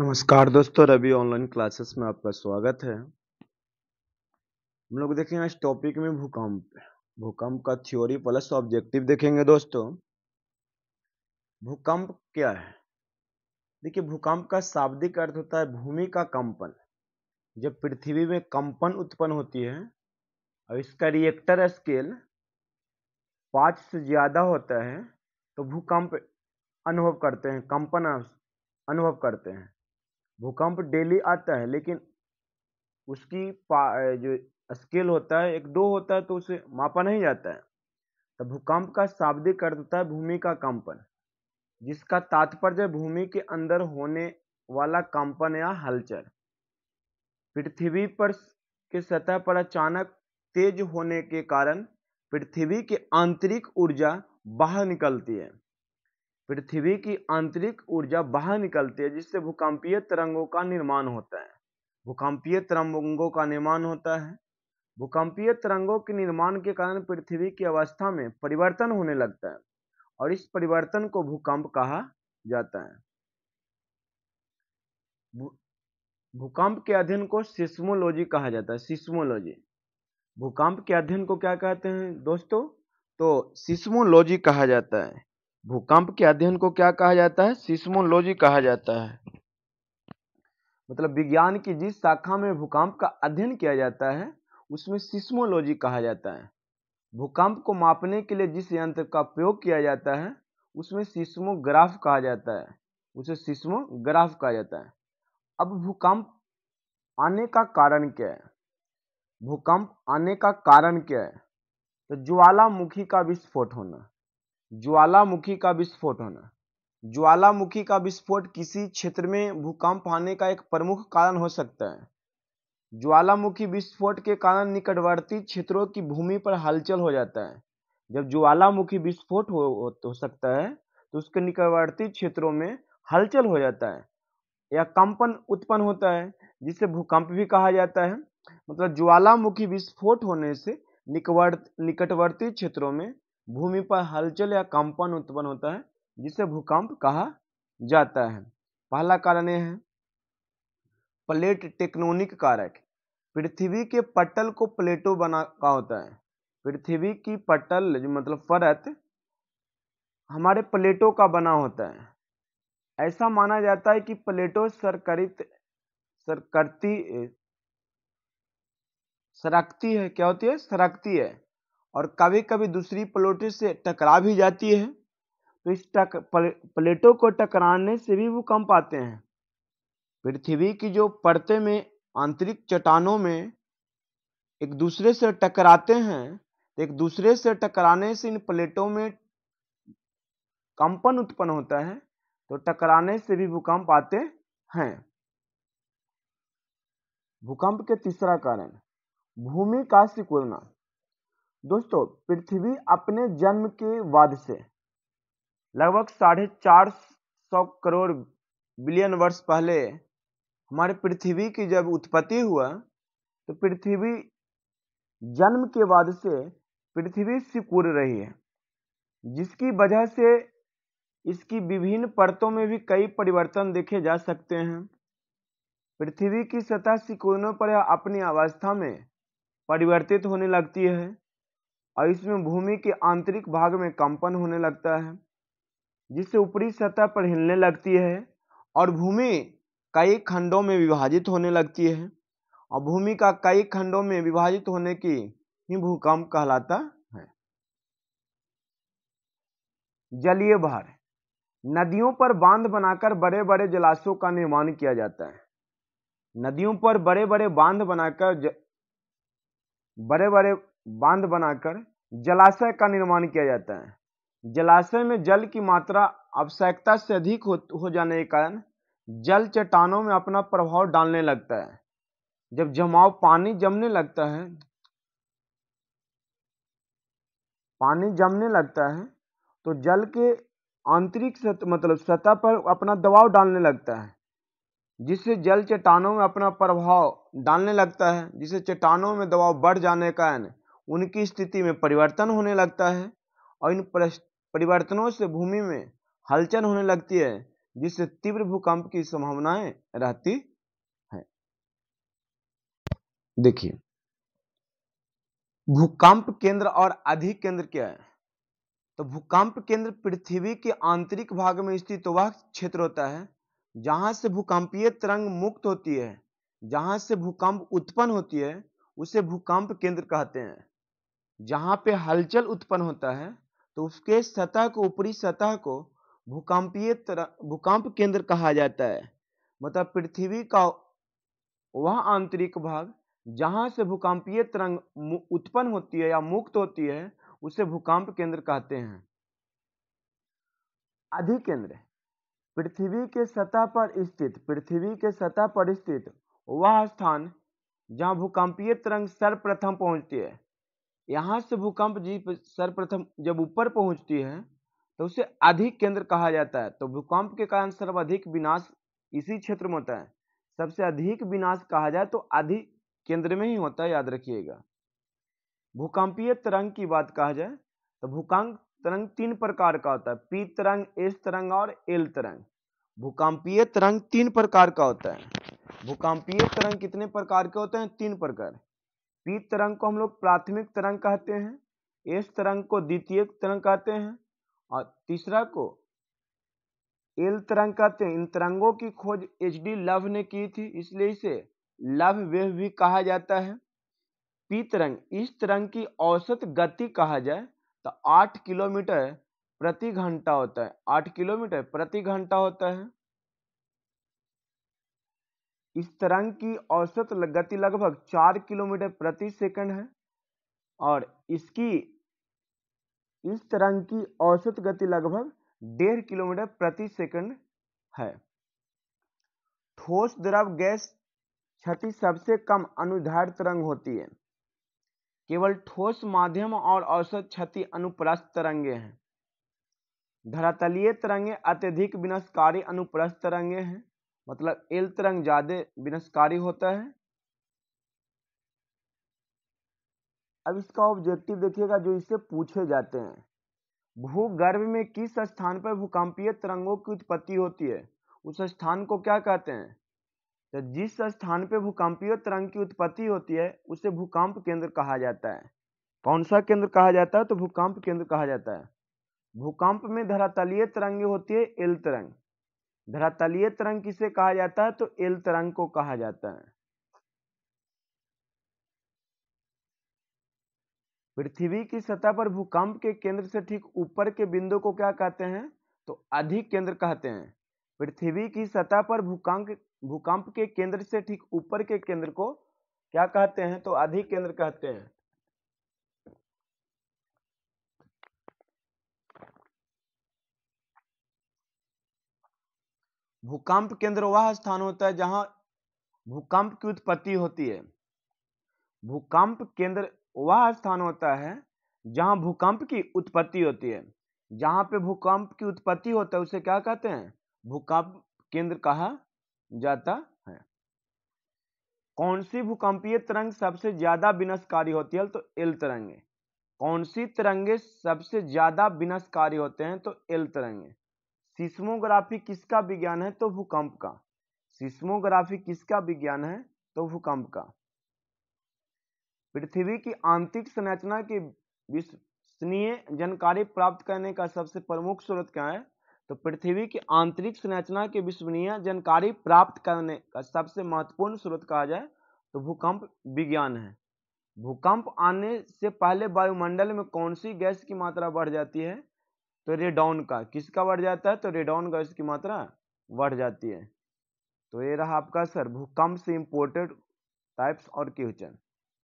नमस्कार दोस्तों Ravi online classes में आपका स्वागत है हम लोग देखेंगे इस टॉपिक में भूकंप भूकंप का थ्योरी प्लस ऑब्जेक्टिव देखेंगे दोस्तों भूकंप क्या है देखिए भूकंप का शाब्दिक अर्थ होता है भूमि का कंपन जब पृथ्वी में कंपन उत्पन्न होती है और इसका रिएक्टर स्केल पाँच से ज़्यादा होता है तो भूकंप अनुभव करते हैं कंपन अनुभव करते हैं भूकंप डेली आता है लेकिन उसकी जो स्केल होता है एक दो होता है तो उसे मापा नहीं जाता है तो भूकंप का शाब्दिक अर्थ होता है भूमि का कंपन जिसका तात्पर्य भूमि के अंदर होने वाला कंपन या हलचल पृथ्वी पर के सतह पर अचानक तेज होने के कारण पृथ्वी की आंतरिक ऊर्जा बाहर निकलती है पृथ्वी की आंतरिक ऊर्जा बाहर निकलती है जिससे भूकंपीय तरंगों का निर्माण होता है भूकंपीय तरंगों का निर्माण होता है भूकंपीय तरंगों के निर्माण के कारण पृथ्वी की अवस्था में परिवर्तन होने लगता है और इस परिवर्तन को भूकंप कहा जाता है भूकंप के अध्ययन को सिस्मोलॉजी कहा जाता है सिस्मोलॉजी भूकंप के अध्ययन को क्या कहते हैं दोस्तों तो सिस्मोलॉजी कहा जाता है भूकंप के अध्ययन को क्या कहा जाता है सिस्मोलॉजी कहा जाता है मतलब विज्ञान की जिस शाखा में भूकंप का अध्ययन किया जाता है उसमें सिस्मोलॉजी कहा जाता है भूकंप को मापने के लिए जिस यंत्र का प्रयोग किया जाता है उसमें सिस्मोग्राफ कहा जाता है उसे सिस्मोग्राफ कहा जाता है अब भूकंप आने का कारण क्या है भूकंप आने का कारण क्या है तो ज्वालामुखी का विस्फोट होना ज्वालामुखी का विस्फोट होना ज्वालामुखी का विस्फोट किसी क्षेत्र में भूकंप आने का एक प्रमुख कारण हो सकता है ज्वालामुखी विस्फोट के कारण निकटवर्ती क्षेत्रों की भूमि पर हलचल हो जाता है जब ज्वालामुखी विस्फोट हो, हो सकता है तो उसके निकटवर्ती क्षेत्रों में हलचल हो जाता है या कंपन उत्पन्न होता है जिसे भूकंप भी कहा जाता है मतलब ज्वालामुखी विस्फोट होने से निकटवर्ती क्षेत्रों में भूमि पर हलचल या कंपन उत्पन्न होता है जिसे भूकंप कहा जाता है पहला कारण यह है प्लेट टेक्नोनिक कारक पृथ्वी के पटल को प्लेटो बना का होता है पृथ्वी की पटल जो मतलब परत हमारे प्लेटो का बना होता है ऐसा माना जाता है कि प्लेटो सरकरित सरकती सरकती है क्या होती है सरकती है और कभी कभी दूसरी प्लेटों से टकरा भी जाती है तो इस टक प्लेटों को टकराने से भी भूकंप आते हैं पृथ्वी की जो परतें में आंतरिक चट्टानों में एक दूसरे से टकराते हैं तो एक दूसरे से टकराने से इन प्लेटों में कंपन उत्पन्न होता है तो टकराने से भी भूकंप आते हैं भूकंप के तीसरा कारण भूमि का सिकुड़ना दोस्तों पृथ्वी अपने जन्म के बाद से लगभग साढ़े चार सौ करोड़ बिलियन वर्ष पहले हमारे पृथ्वी की जब उत्पत्ति हुआ तो पृथ्वी जन्म के बाद से पृथ्वी सिकुड़ रही है जिसकी वजह से इसकी विभिन्न परतों में भी कई परिवर्तन देखे जा सकते हैं पृथ्वी की सतह सिकुड़ने पर अपनी अवस्था में परिवर्तित होने लगती है और इसमें भूमि के आंतरिक भाग में कंपन होने लगता है जिससे ऊपरी सतह पर हिलने लगती है और भूमि कई खंडों में विभाजित होने लगती है और भूमि का कई खंडों में विभाजित होने की ही भूकंप कहलाता है जलीय भार नदियों पर बांध बनाकर बड़े बड़े जलाशयों का निर्माण किया जाता है नदियों पर बड़े बड़े बांध बनाकर ज... बड़े बड़े बांध बनाकर जलाशय का निर्माण किया जाता है जलाशय में जल की मात्रा आवश्यकता से अधिक हो, हो जाने के कारण जल चट्टानों में अपना प्रभाव डालने लगता है जब जमाव पानी जमने लगता है पानी जमने लगता है तो जल के आंतरिक सत, मतलब सतह पर अपना दबाव डालने लगता है जिससे जल चट्टानों में अपना प्रभाव डालने लगता है जिससे चट्टानों में दबाव बढ़ जाने का उनकी स्थिति में परिवर्तन होने लगता है और इन परिवर्तनों से भूमि में हलचल होने लगती है जिससे तीव्र भूकंप की संभावनाएं रहती है देखिए भूकंप केंद्र और अधिक केंद्र क्या है तो भूकंप केंद्र पृथ्वी के आंतरिक भाग में स्थित वह क्षेत्र होता है जहां से भूकंपीय तरंग मुक्त होती है जहां से भूकंप उत्पन्न होती है उसे भूकंप केंद्र कहते हैं जहाँ पे हलचल उत्पन्न होता है तो उसके सतह को ऊपरी सतह को भूकंपीय भूकंप केंद्र कहा जाता है मतलब पृथ्वी का वह आंतरिक भाग जहाँ से भूकंपीय तरंग उत्पन्न होती है या मुक्त होती है उसे भूकंप केंद्र कहते हैं अधिकेंद्र पृथ्वी के सतह पर स्थित पृथ्वी के सतह पर स्थित वह स्थान जहाँ भूकंपीय तरंग सर्वप्रथम पहुंचती है यहाँ से भूकंप जी सर्वप्रथम जब ऊपर पहुँचती है तो उसे अधिक केंद्र कहा जाता है तो भूकंप के कारण सर्वाधिक विनाश इसी क्षेत्र में होता है सबसे अधिक विनाश कहा जाए तो अधिक केंद्र में ही होता है याद रखिएगा भूकंपीय तरंग की बात कहा जाए तो भूकंप तरंग तीन प्रकार का होता है पी तरंग एस तरंग और एल तरंग भूकंपीय तरंग तीन प्रकार का होता है भूकंपीय तरंग कितने प्रकार के होते हैं तीन प्रकार पी तरंग को हम लोग प्राथमिक तरंग कहते हैं एस तरंग को द्वितीय तरंग कहते हैं और तीसरा को एल तरंग कहते हैं इन तरंगों की खोज एच डी लव ने की थी इसलिए इसे लव वेव भी कहा जाता है पी तरंग इस तरंग की औसत गति कहा जाए तो आठ किलोमीटर प्रति घंटा होता है आठ किलोमीटर प्रति घंटा होता है इस तरंग की औसत गति लगभग चार किलोमीटर प्रति सेकंड है और इसकी इस तरंग की औसत गति लगभग डेढ़ किलोमीटर प्रति सेकंड है ठोस द्रव गैस क्षति सबसे कम अनुधार तरंग होती है केवल ठोस माध्यम और औसत क्षति अनुप्रस्थ तरंगे हैं धरातलीय तरंगे अत्यधिक विनाशकारी अनुप्रस्थ तरंगे हैं मतलब एल तरंग ज़्यादा विनाशकारी होता है अब इसका ऑब्जेक्टिव देखिएगा जो इससे पूछे जाते हैं भूगर्भ में किस स्थान पर भूकंपीय तरंगों की उत्पत्ति होती है उस स्थान को क्या कहते हैं तो जिस स्थान पर भूकंपीय तरंग की उत्पत्ति होती है उसे भूकंप केंद्र कहा जाता है कौन सा केंद्र कहा जाता है तो भूकंप केंद्र कहा जाता है भूकंप में धरातलीय तरंगे होती है एल तरंग धरातलीय तरंग किसे कहा जाता है तो एल तरंग को कहा जाता है पृथ्वी की सतह पर भूकंप के केंद्र से ठीक ऊपर के बिंदु को क्या कहते हैं तो अधिक केंद्र कहते हैं पृथ्वी की सतह पर भूकंप भूकंप के केंद्र से ठीक ऊपर के केंद्र को क्या कहते हैं तो अधिक केंद्र कहते हैं भूकंप केंद्र वह स्थान होता है जहां भूकंप की उत्पत्ति होती है भूकंप केंद्र वह स्थान होता है जहां भूकंप की उत्पत्ति होती है जहां पे भूकंप की उत्पत्ति होता है उसे क्या कहते हैं भूकंप केंद्र कहा जाता है कौन सी भूकंपीय तरंग सबसे ज्यादा विनाशकारी होती है तो एल तरंगे कौन सी तरंगे सबसे ज्यादा विनाशकारी होते हैं तो एल तरंगे सिस्मोग्राफी किसका विज्ञान है तो भूकंप का सिस्मोग्राफी किसका विज्ञान है तो भूकंप का पृथ्वी की आंतरिक संरचना की विश्वसनीय जानकारी प्राप्त करने का सबसे प्रमुख स्रोत क्या है तो पृथ्वी की आंतरिक संरचना की विश्वसनीय जानकारी प्राप्त करने का सबसे महत्वपूर्ण स्रोत कहा जाए तो भूकंप विज्ञान है भूकंप आने से पहले वायुमंडल में कौन सी गैस की मात्रा बढ़ जाती है तो रेडाउन का किसका बढ़ जाता है तो रेडाउन का इसकी मात्रा बढ़ जाती है तो ये रहा आपका सर भूकंप से इम्पोर्टेड टाइप्स और क्वेश्चन